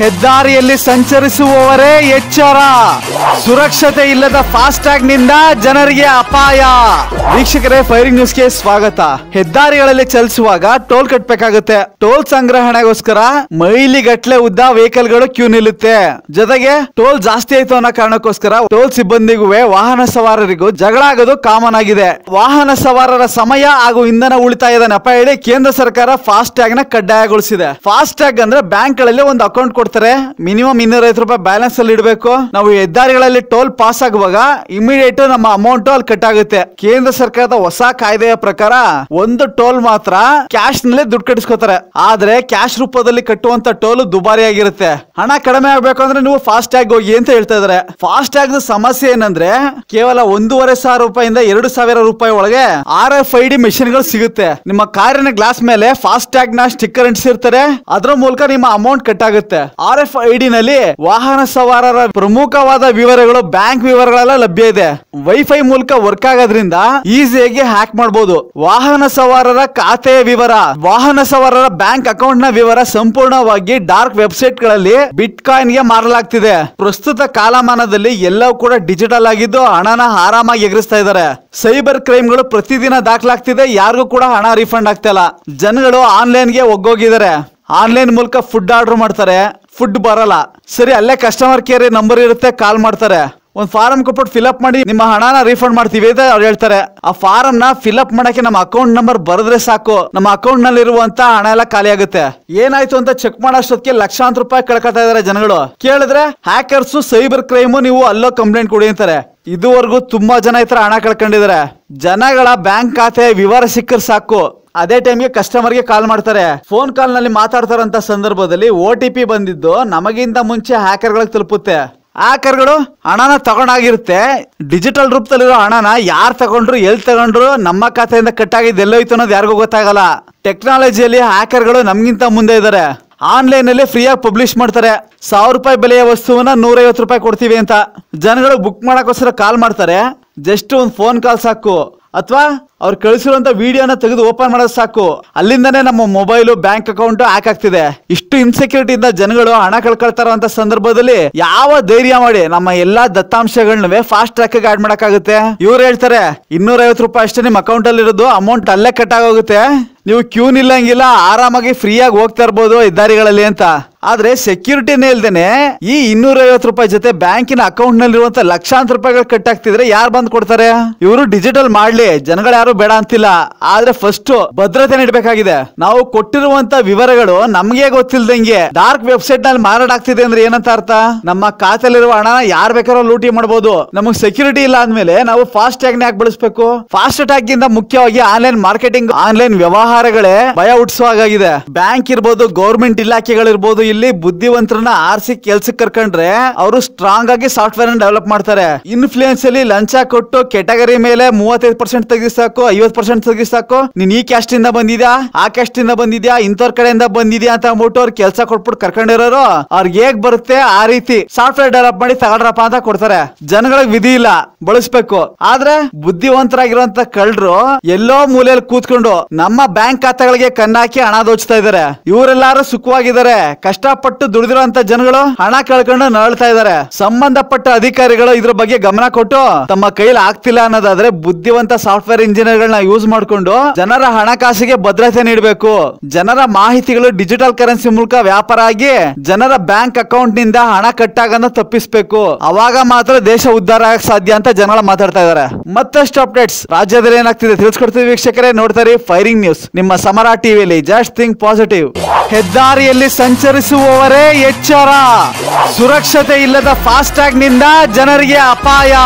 ಹೆದ್ದಾರಿಯಲ್ಲಿ ಸಂಚರಿಸುವವರೇ ಎಚ್ಚರ ಸುರಕ್ಷತೆ ಇಲ್ಲದ ಫಾಸ್ಟ್ಯಾಗ್ ನಿಂದ ಜನರಿಗೆ ಅಪಾಯ ವೀಕ್ಷಕರೇ ಫೈರಿಂಗ್ ನ್ಯೂಸ್ಗೆ ಸ್ವಾಗತ ಹೆದ್ದಾರಿಗಳಲ್ಲಿ ಚಲಿಸುವಾಗ ಟೋಲ್ ಕಟ್ಟಬೇಕಾಗುತ್ತೆ ಟೋಲ್ ಸಂಗ್ರಹಣೆಗೋಸ್ಕರ ಮೈಲಿಗಟ್ಲೆ ಉದ್ದ ವೆಹಿಕಲ್ ಗಳು ಕ್ಯೂ ನಿಲ್ಲುತ್ತೆ ಜೊತೆಗೆ ಟೋಲ್ ಜಾಸ್ತಿ ಆಯ್ತು ಅನ್ನೋ ಕಾರಣಕ್ಕೋಸ್ಕರ ಟೋಲ್ ಸಿಬ್ಬಂದಿಗೂ ವಾಹನ ಸವಾರರಿಗೂ ಜಗಳ ಆಗೋದು ಕಾಮನ್ ಆಗಿದೆ ವಾಹನ ಸವಾರರ ಸಮಯ ಹಾಗೂ ಇಂಧನ ಉಳಿತಾಯದ ನೆಪ ಹೇಳಿ ಕೇಂದ್ರ ಸರ್ಕಾರ ಫಾಸ್ಟ್ ಟ್ಯಾಗ್ ನ ಕಡ್ಡಾಯಗೊಳಿಸಿದೆ ಫಾಸ್ಟ್ ಟ್ಯಾಗ್ ಅಂದ್ರೆ ಬ್ಯಾಂಕ್ ಗಳಲ್ಲಿ ಒಂದು ಅಕೌಂಟ್ ಕೊಡ್ತಾರೆ ಕೊಡ್ತಾರೆ ಮಿನಿಮಮ್ ಇನ್ನೂರೈವತ್ತು ರೂಪಾಯಿ ಬ್ಯಾಲೆನ್ಸ್ ಅಲ್ಲಿ ಇಡಬೇಕು ನಾವು ಹೆದ್ದಾರಿಗಳಲ್ಲಿ ಟೋಲ್ ಪಾಸ್ ಆಗುವಾಗ ಇಮಿಡಿಯೇಟ್ ನಮ್ಮ ಅಮೌಂಟ್ ಅಲ್ಲಿ ಕಟ್ ಆಗುತ್ತೆ ಕೇಂದ್ರ ಸರ್ಕಾರದ ಹೊಸ ಕಾಯ್ದೆಯ ಪ್ರಕಾರ ಒಂದು ಟೋಲ್ ಮಾತ್ರ ಕ್ಯಾಶ್ ನಲ್ಲಿ ದುಡ್ಡು ಕಟ್ಟಿಸ್ಕೋತಾರೆ ಆದ್ರೆ ಕ್ಯಾಶ್ ರೂಪದಲ್ಲಿ ಕಟ್ಟುವಂತ ಟೋಲ್ ದುಬಾರಿ ಆಗಿರುತ್ತೆ ಹಣ ಕಡಿಮೆ ಆಗ್ಬೇಕು ಅಂದ್ರೆ ನೀವು ಫಾಸ್ಟ್ ಟ್ಯಾಗ್ ಹೋಗಿ ಅಂತ ಹೇಳ್ತಾ ಇದಾರೆ ಫಾಸ್ಟ್ ಟ್ಯಾಗ್ ಸಮಸ್ಯೆ ಏನಂದ್ರೆ ಕೇವಲ ಒಂದೂವರೆ ಸಾವಿರ ರೂಪಾಯಿಂದ ಎರಡು ಸಾವಿರ ರೂಪಾಯಿ ಒಳಗೆ R F I D machine ಗಳು ಸಿಗುತ್ತೆ ನಿಮ್ಮ ಕಾರಿನ ಗ್ಲಾಸ್ ಮೇಲೆ ಫಾಸ್ಟ್ ಟ್ಯಾಗ್ ನ ಸ್ಟಿಕ್ಕರ್ ಅಂಟಿಸಿರ್ತಾರೆ ಅದರ ಮೂಲಕ ನಿಮ್ಮ ಅಮೌಂಟ್ ಕಟ್ ಆಗುತ್ತೆ ಆರ್ ಎಫ್ ಐ ವಾಹನ ಸವಾರರ ಪ್ರಮುಖವಾದ ವಿವರಗಳು ಬ್ಯಾಂಕ್ ವಿವರಗಳೆಲ್ಲ ಲಭ್ಯ ಇದೆ ವೈಫೈ ಮೂಲಕ ವರ್ಕ್ ಆಗೋದ್ರಿಂದ ಈಸಿಯಾಗಿ ಹ್ಯಾಕ್ ಮಾಡಬಹುದು ವಾಹನ ಸವಾರರ ಖಾತೆಯ ವಿವರ ವಾಹನ ಸವಾರರ ಬ್ಯಾಂಕ್ ಅಕೌಂಟ್ ನ ವಿವರ ಸಂಪೂರ್ಣವಾಗಿ ಡಾರ್ಕ್ ವೆಬ್ಸೈಟ್ ಗಳಲ್ಲಿ ಬಿಟ್ ಕಾಯಿನ್ ಗೆ ಮಾರಲಾಗ್ತಿದೆ ಪ್ರಸ್ತುತ ಕಾಲಮಾನದಲ್ಲಿ ಎಲ್ಲವೂ ಕೂಡ ಡಿಜಿಟಲ್ ಆಗಿದ್ದು ಹಣನ ಆರಾಮಾಗಿ ಎಗರಿಸ್ತಾ ಇದ್ದಾರೆ ಸೈಬರ್ ಕ್ರೈಮ್ ಗಳು ಪ್ರತಿದಿನ ದಾಖಲಾಗ್ತಿದೆ ಯಾರಿಗೂ ಕೂಡ ಹಣ ರಿಫಂಡ್ ಆಗ್ತಾ ಇಲ್ಲ ಜನಗಳು ಆನ್ಲೈನ್ ಗೆ ಒಗ್ಗೋಗಿದ್ದಾರೆ ಆನ್ಲೈನ್ ಮೂಲಕ ಫುಡ್ ಆರ್ಡರ್ ಮಾಡ್ತಾರೆ ಫುಡ್ ಬರಲ್ಲ ಸರಿ ಅಲ್ಲೇ ಕಸ್ಟಮರ್ ಕೇರ್ ನಂಬರ್ ಇರುತ್ತೆ ಕಾಲ್ ಮಾಡ್ತಾರೆ ಒಂದು ಫಾರಂ ಕೊಟ್ಬಿಟ್ಟು ಅಪ್ ಮಾಡಿ ನಿಮ್ಮ ಹಣನ ರೀಫಂಡ್ ಮಾಡ್ತೀವಿ ಅಂತ ಅವ್ರು ಹೇಳ್ತಾರೆ ಆ ಫಾರಂ ನ ಫಿಲಪ್ ಮಾಡಕ್ಕೆ ನಮ್ಮ ಅಕೌಂಟ್ ನಂಬರ್ ಬರೆದ್ರೆ ಸಾಕು ನಮ್ಮ ಅಕೌಂಟ್ ನಲ್ಲಿ ಇರುವಂತ ಹಣ ಎಲ್ಲ ಖಾಲಿ ಆಗುತ್ತೆ ಏನಾಯ್ತು ಅಂತ ಚೆಕ್ ಮಾಡೋಷ್ಟೊತ್ತಿಗೆ ಲಕ್ಷಾಂತರ ರೂಪಾಯಿ ಕಳ್ಕೊತಾ ಇದಾರೆ ಜನಗಳು ಕೇಳಿದ್ರೆ ಹ್ಯಾಕರ್ಸ್ ಸೈಬರ್ ಕ್ರೈಮ್ ನೀವು ಅಲ್ಲೋ ಕಂಪ್ಲೇಂಟ್ ಕೊಡಿ ಅಂತಾರೆ ಇದುವರೆಗೂ ತುಂಬಾ ಜನ ಈ ಹಣ ಕಳ್ಕೊಂಡಿದ್ದಾರೆ ಜನಗಳ ಬ್ಯಾಂಕ್ ಖಾತೆ ವಿವರ ಸಿಕ್ಕರ್ ಸಾಕು ಅದೇ ಟೈಮ್ಗೆ ಕಸ್ಟಮರ್ಗೆ ಕಾಲ್ ಮಾಡ್ತಾರೆ ಫೋನ್ ಕಾಲ್ ನಲ್ಲಿ ಮಾತಾಡ್ತಾರಂತ ಸಂದರ್ಭದಲ್ಲಿ ಓ ಟಿ ಪಿ ಬಂದಿದ್ದು ನಮಗಿಂತ ಮುಂಚೆ ಹ್ಯಾಕರ್ಗಳಿಗೆ ತಲುಪುತ್ತೆ ಹ್ಯಾಕರ್ಗಳು ಹಣನ ತಗೊಂಡಾಗಿರುತ್ತೆ ಡಿಜಿಟಲ್ ರೂಪದಲ್ಲಿರೋ ಹಣನ ಯಾರು ತಗೊಂಡ್ರು ಎಲ್ಲಿ ತಗೊಂಡ್ರು ನಮ್ಮ ಖಾತೆಯಿಂದ ಕಟ್ ಆಗಿದ್ದು ಎಲ್ಲೋಯ್ತು ಅನ್ನೋದು ಯಾರಿಗೂ ಗೊತ್ತಾಗಲ್ಲ ಟೆಕ್ನಾಲಜಿಯಲ್ಲಿ ಹ್ಯಾಕರ್ಗಳು ನಮಗಿಂತ ಮುಂದೆ ಇದ್ದಾರೆ ಆನ್ಲೈನ್ ಅಲ್ಲಿ ಫ್ರೀಯಾಗಿ ಪಬ್ಲಿಷ್ ಮಾಡ್ತಾರೆ ಸಾವಿರ ರೂಪಾಯಿ ಬೆಲೆಯ ವಸ್ತುವನ್ನ ನೂರೈವತ್ತು ರೂಪಾಯಿ ಕೊಡ್ತೀವಿ ಅಂತ ಜನಗಳು ಬುಕ್ ಮಾಡೋಕ್ಕೋಸ್ಕರ ಕಾಲ್ ಮಾಡ್ತಾರೆ ಜಸ್ಟ್ ಒಂದು ಫೋನ್ ಕಾಲ್ ಸಾಕು ಅಥವಾ ಅವ್ರು ಕಳಿಸಿರುವಂತ ವಿಡಿಯೋನ ತೆಗೆದು ಓಪನ್ ಮಾಡೋದು ಸಾಕು ಅಲ್ಲಿಂದನೇ ನಮ್ಮ ಮೊಬೈಲು ಬ್ಯಾಂಕ್ ಅಕೌಂಟ್ ಹ್ಯಾಕ್ ಆಗ್ತಿದೆ ಇಷ್ಟು ಇನ್ಸೆಕ್ಯೂರಿಟಿ ಇಂದ ಜನಗಳು ಹಣ ಕಳ್ಕೊಳ್ತಾರಂತ ಸಂದರ್ಭದಲ್ಲಿ ಯಾವ ಧೈರ್ಯ ಮಾಡಿ ನಮ್ಮ ಎಲ್ಲಾ ದತ್ತಾಂಶಗಳನ್ನೂ ಫಾಸ್ಟ್ ಟ್ರ್ಯಾಕ್ ಆಡ್ ಮಾಡಕ್ಕಾಗುತ್ತೆ ಇವ್ರು ಹೇಳ್ತಾರೆ ಇನ್ನೂರ ಐವತ್ತು ರೂಪಾಯಿ ಅಷ್ಟೇ ನಿಮ್ಮ ಅಕೌಂಟ್ ಅಲ್ಲಿ ಇರೋದು ಅಮೌಂಟ್ ಅಲ್ಲೇ ಕಟ್ ಆಗೋಗುತ್ತೆ ನೀವು ಕ್ಯೂ ನಿಲ್ಲಂಗಿಲ್ಲ ಆರಾಮಾಗಿ ಫ್ರೀಯಾಗಿ ಹೋಗ್ತಾ ಇರ್ಬೋದು ಹೆದ್ದಾರಿಗಳಲ್ಲಿ ಅಂತ ಆದ್ರೆ ಸೆಕ್ಯೂರಿಟಿನೇ ಇಲ್ದೇನೆ ಈ ಇನ್ನೂರೈವತ್ತು ರೂಪಾಯಿ ಜೊತೆ ಬ್ಯಾಂಕಿನ ಅಕೌಂಟ್ ನಲ್ಲಿರುವಂತ ಲಕ್ಷಾಂತರ ರೂಪಾಯಿಗಳು ಕಟ್ ಆಗ್ತಿದ್ರೆ ಯಾರು ಬಂದ್ ಕೊಡ್ತಾರೆ ಇವರು ಡಿಜಿಟಲ್ ಮಾಡ್ಲಿ ಜನಗಳು ಯಾರು ಬೇಡ ಅಂತಿಲ್ಲ ಆದ್ರೆ ಫಸ್ಟ್ ಭದ್ರತೆ ನೀಡಬೇಕಾಗಿದೆ ನಾವು ಕೊಟ್ಟಿರುವಂತ ವಿವರಗಳು ನಮ್ಗೆ ಗೊತ್ತಿಲ್ದಂಗೆ ಡಾರ್ಕ್ ವೆಬ್ಸೈಟ್ ನಲ್ಲಿ ಮಾರಾಟ ಆಗ್ತಿದೆ ಅಂದ್ರೆ ಏನಂತ ಅರ್ಥ ನಮ್ಮ ಖಾತೆಲಿರುವ ಹಣ ಯಾರು ಬೇಕಾದ್ರೂ ಲೂಟಿ ಮಾಡಬಹುದು ನಮಗ್ ಸೆಕ್ಯೂರಿಟಿ ಇಲ್ಲ ಅಂದ್ಮೇಲೆ ನಾವು ಫಾಸ್ಟ್ ಟ್ಯಾಗ್ ಯಾಕೆ ಬಳಸಬೇಕು ಫಾಸ್ಟ್ ಟ್ಯಾಗ್ ಗಿಂತ ಮುಖ್ಯವಾಗಿ ಆನ್ಲೈನ್ ಮಾರ್ಕೆಟಿಂಗ್ ಆನ್ಲೈನ್ ವ್ಯವಹಾರಗಳೇ ಭಯ ಹಾಗಾಗಿದೆ ಬ್ಯಾಂಕ್ ಇರ್ಬೋದು ಗೌರ್ಮೆಂಟ್ ಇಲಾಖೆಗಳಿರ್ಬೋದು ಇಲ್ಲಿ ಬುದ್ಧಿವಂತರನ್ನ ಆರ್ಸಿ ಕೆಲ್ಸಕ್ಕೆ ಕರ್ಕೊಂಡ್ರೆ ಅವರು ಸ್ಟ್ರಾಂಗ್ ಆಗಿ ಸಾಫ್ಟ್ವೇರ್ ಅನ್ನ ಡೆವಲಪ್ ಮಾಡ್ತಾರೆ ಇನ್ಫ್ಲೂಯೆನ್ಸ್ ಅಲ್ಲಿ ಲಂಚ ಕೊಟ್ಟು ಕೆಟಗರಿ ಮೇಲೆ ಮೂವತ್ತೈದು ಪರ್ಸೆಂಟ್ ತೆಗಿಸಾಕು ಐವತ್ ಪರ್ಸೆಂಟ್ ತೆಗಿ ನೀನ್ ಈ ಕ್ಯಾಸ್ಟ್ ಇಂದ ಬಂದಿದ್ಯಾ ಆ ಕ್ಯಾಸ್ಟ್ ಇಂದ ಬಂದಿದ್ಯಾ ಇಂಥವ್ರ ಕಡೆಯಿಂದ ಬಂದಿದ್ಯಾ ಅಂತ ಅಂದ್ಬಿಟ್ಟು ಅವ್ರ ಕೆಲಸ ಕೊಟ್ಬಿಟ್ಟು ಕರ್ಕೊಂಡಿರೋರು ಅವ್ರಿಗೆ ಹೇಗ್ ಬರುತ್ತೆ ಆ ರೀತಿ ಸಾಫ್ಟ್ವೇರ್ ಡೆವಲಪ್ ಮಾಡಿ ತಗೊಳ್ರಪ್ಪ ಅಂತ ಕೊಡ್ತಾರೆ ಜನಗಳಿಗೆ ವಿಧಿ ಇಲ್ಲ ಬಳಸ್ಬೇಕು ಆದ್ರೆ ಬುದ್ಧಿವಂತರಾಗಿರುವಂತ ಕಳ್ಳರು ಎಲ್ಲೋ ಮೂಲೆಯಲ್ಲಿ ಕೂತ್ಕೊಂಡು ನಮ್ಮ ಬ್ಯಾಂಕ್ ಖಾತೆಗಳಿಗೆ ಕಣ್ಣಾಕಿ ಹಣ ದೋಚ್ತಾ ಇದಾರೆ ಇವರೆಲ್ಲಾರು ಸುಖವಾಗಿದ್ದಾರೆ ಕಷ್ಟ ಕಷ್ಟಪಟ್ಟು ದುಡಿದಿರುವಂತ ಜನಗಳು ಹಣ ಕಳ್ಕೊಂಡು ನರಳ್ತಾ ಇದಾರೆ ಸಂಬಂಧಪಟ್ಟ ಅಧಿಕಾರಿಗಳು ಇದ್ರ ಬಗ್ಗೆ ಗಮನ ಕೊಟ್ಟು ತಮ್ಮ ಕೈಲಿ ಆಗ್ತಿಲ್ಲ ಅನ್ನೋದಾದ್ರೆ ಬುದ್ಧಿವಂತ ಸಾಫ್ಟ್ವೇರ್ ಇಂಜಿನಿಯರ್ ಗಳನ್ನ ಯೂಸ್ ಮಾಡಿಕೊಂಡು ಜನರ ಹಣಕಾಸಿಗೆ ಭದ್ರತೆ ನೀಡಬೇಕು ಜನರ ಮಾಹಿತಿಗಳು ಡಿಜಿಟಲ್ ಕರೆನ್ಸಿ ಮೂಲಕ ವ್ಯಾಪಾರ ಆಗಿ ಜನರ ಬ್ಯಾಂಕ್ ಅಕೌಂಟ್ ನಿಂದ ಹಣ ಕಟ್ಟಾಗನ್ನ ತಪ್ಪಿಸಬೇಕು ಅವಾಗ ಮಾತ್ರ ದೇಶ ಉದ್ಧಾರ ಆಗಕ್ ಸಾಧ್ಯ ಅಂತ ಜನಗಳ ಮಾತಾಡ್ತಾ ಇದ್ದಾರೆ ಮತ್ತಷ್ಟು ಅಪ್ಡೇಟ್ಸ್ ರಾಜ್ಯದಲ್ಲಿ ಏನಾಗ್ತಿದೆ ತಿಳಿಸ್ಕೊಡ್ತೀವಿ ವೀಕ್ಷಕರೇ ನೋಡ್ತಾರೆ ಫೈರಿಂಗ್ ನ್ಯೂಸ್ ನಿಮ್ಮ ಸಮರ ಟಿವಿಯಲ್ಲಿ ಜಸ್ಟ್ ಥಿಂಕ್ ಪಾಸಿಟಿವ್ ಹೆದ್ದಾರಿಯಲ್ಲಿ ಸಂಚರಿಸಿ ಬಳಸುವವರೇ ಎಚ್ಚರ ಸುರಕ್ಷತೆ ಇಲ್ಲದ ಫಾಸ್ಟ್ಯಾಗ್ನಿಂದ ಜನರಿಗೆ ಅಪಾಯ